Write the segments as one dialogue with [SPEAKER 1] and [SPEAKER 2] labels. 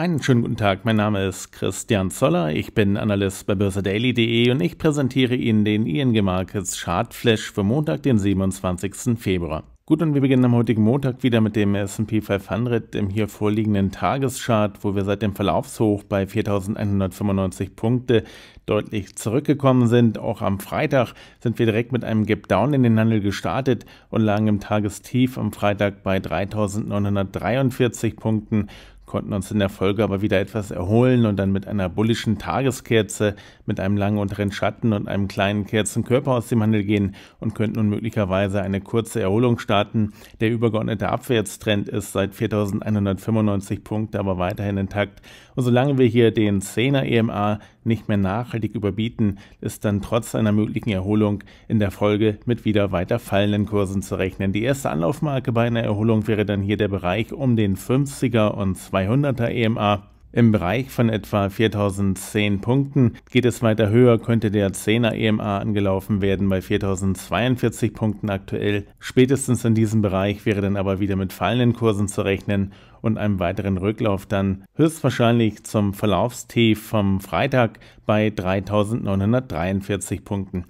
[SPEAKER 1] Einen schönen guten Tag, mein Name ist Christian Zoller, ich bin Analyst bei börsedaily.de und ich präsentiere Ihnen den ING Markets Chart Flash für Montag, den 27. Februar. Gut, und wir beginnen am heutigen Montag wieder mit dem S&P 500 im hier vorliegenden Tageschart, wo wir seit dem Verlaufshoch bei 4.195 Punkte deutlich zurückgekommen sind. Auch am Freitag sind wir direkt mit einem Gap Down in den Handel gestartet und lagen im Tagestief am Freitag bei 3.943 Punkten konnten uns in der Folge aber wieder etwas erholen und dann mit einer bullischen Tageskerze, mit einem langen unteren Schatten und einem kleinen Kerzenkörper aus dem Handel gehen und könnten nun möglicherweise eine kurze Erholung starten. Der übergeordnete Abwärtstrend ist seit 4195 Punkte aber weiterhin intakt. Und solange wir hier den 10er EMA nicht mehr nachhaltig überbieten, ist dann trotz einer möglichen Erholung in der Folge mit wieder weiter fallenden Kursen zu rechnen. Die erste Anlaufmarke bei einer Erholung wäre dann hier der Bereich um den 50er und 200er EMA. Im Bereich von etwa 4010 Punkten geht es weiter höher, könnte der 10er EMA angelaufen werden bei 4042 Punkten aktuell. Spätestens in diesem Bereich wäre dann aber wieder mit fallenden Kursen zu rechnen und einem weiteren Rücklauf dann höchstwahrscheinlich zum Verlaufstief vom Freitag bei 3943 Punkten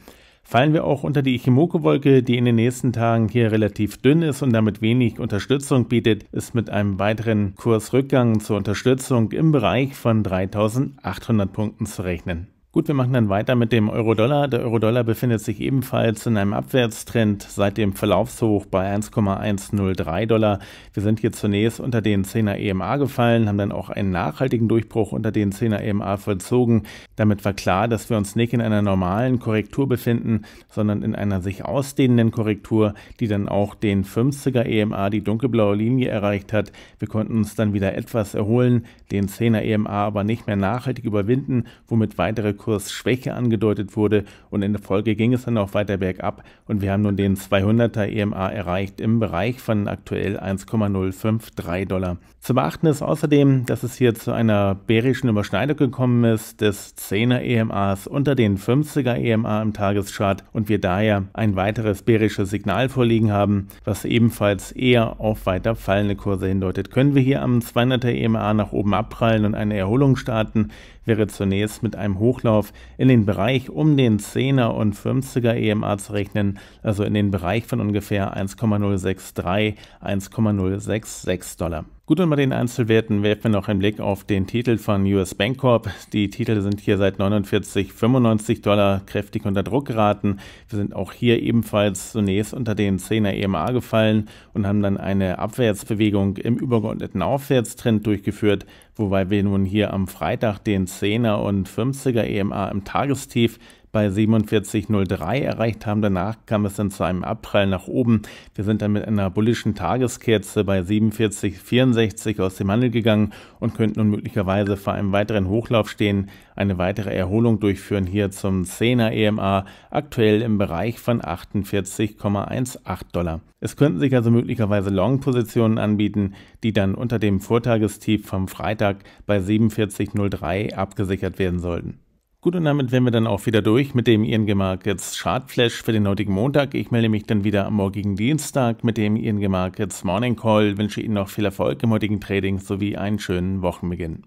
[SPEAKER 1] fallen wir auch unter die Ichimoku-Wolke, die in den nächsten Tagen hier relativ dünn ist und damit wenig Unterstützung bietet, ist mit einem weiteren Kursrückgang zur Unterstützung im Bereich von 3800 Punkten zu rechnen. Gut, wir machen dann weiter mit dem Euro-Dollar. Der Euro-Dollar befindet sich ebenfalls in einem Abwärtstrend seit dem Verlaufshoch bei 1,103 Dollar. Wir sind hier zunächst unter den 10er EMA gefallen, haben dann auch einen nachhaltigen Durchbruch unter den 10er EMA vollzogen, damit war klar, dass wir uns nicht in einer normalen Korrektur befinden, sondern in einer sich ausdehnenden Korrektur, die dann auch den 50er EMA, die dunkelblaue Linie, erreicht hat. Wir konnten uns dann wieder etwas erholen, den 10er EMA aber nicht mehr nachhaltig überwinden, womit weitere Kursschwäche angedeutet wurde und in der Folge ging es dann auch weiter bergab und wir haben nun den 200er EMA erreicht im Bereich von aktuell 1,053 Dollar. Zu beachten ist außerdem, dass es hier zu einer bärischen Überschneidung gekommen ist des 10er EMAs unter den 50er EMA im Tageschart und wir daher ein weiteres bärisches Signal vorliegen haben, was ebenfalls eher auf weiter fallende Kurse hindeutet. Können wir hier am 200er EMA nach oben abprallen und eine Erholung starten, wäre zunächst mit einem Hochlauf in den Bereich um den 10er und 50er EMA zu rechnen, also in den Bereich von ungefähr 1,063, 1,066 Dollar. Gut, und bei den Einzelwerten werfen wir noch einen Blick auf den Titel von US Bancorp. Die Titel sind hier seit 49,95 Dollar kräftig unter Druck geraten. Wir sind auch hier ebenfalls zunächst unter den 10er EMA gefallen und haben dann eine Abwärtsbewegung im übergeordneten Aufwärtstrend durchgeführt, wobei wir nun hier am Freitag den 10er und 50er EMA im Tagestief bei 47,03 erreicht haben. Danach kam es dann zu einem Abprall nach oben. Wir sind dann mit einer bullischen Tageskerze bei 47,64 aus dem Handel gegangen und könnten nun möglicherweise vor einem weiteren Hochlauf stehen, eine weitere Erholung durchführen hier zum 10er EMA, aktuell im Bereich von 48,18 Dollar. Es könnten sich also möglicherweise Long-Positionen anbieten, die dann unter dem Vortagestief vom Freitag bei 47,03 abgesichert werden sollten. Gut, und damit wären wir dann auch wieder durch mit dem ING Markets Chartflash für den heutigen Montag. Ich melde mich dann wieder am morgigen Dienstag mit dem ING Markets Morning Call. Wünsche Ihnen noch viel Erfolg im heutigen Trading sowie einen schönen Wochenbeginn.